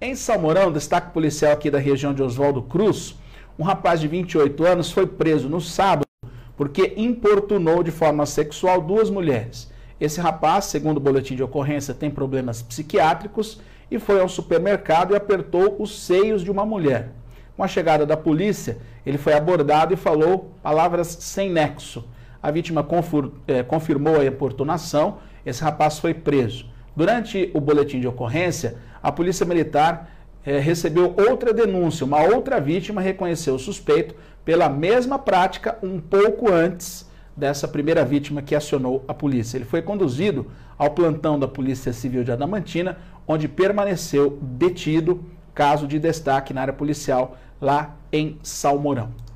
Em Salmorão, destaque policial aqui da região de Oswaldo Cruz, um rapaz de 28 anos foi preso no sábado porque importunou de forma sexual duas mulheres. Esse rapaz, segundo o boletim de ocorrência, tem problemas psiquiátricos e foi ao supermercado e apertou os seios de uma mulher. Com a chegada da polícia, ele foi abordado e falou palavras sem nexo. A vítima eh, confirmou a importunação, esse rapaz foi preso. Durante o boletim de ocorrência, a Polícia Militar eh, recebeu outra denúncia. Uma outra vítima reconheceu o suspeito pela mesma prática um pouco antes dessa primeira vítima que acionou a polícia. Ele foi conduzido ao plantão da Polícia Civil de Adamantina, onde permaneceu detido, caso de destaque na área policial lá em Salmourão.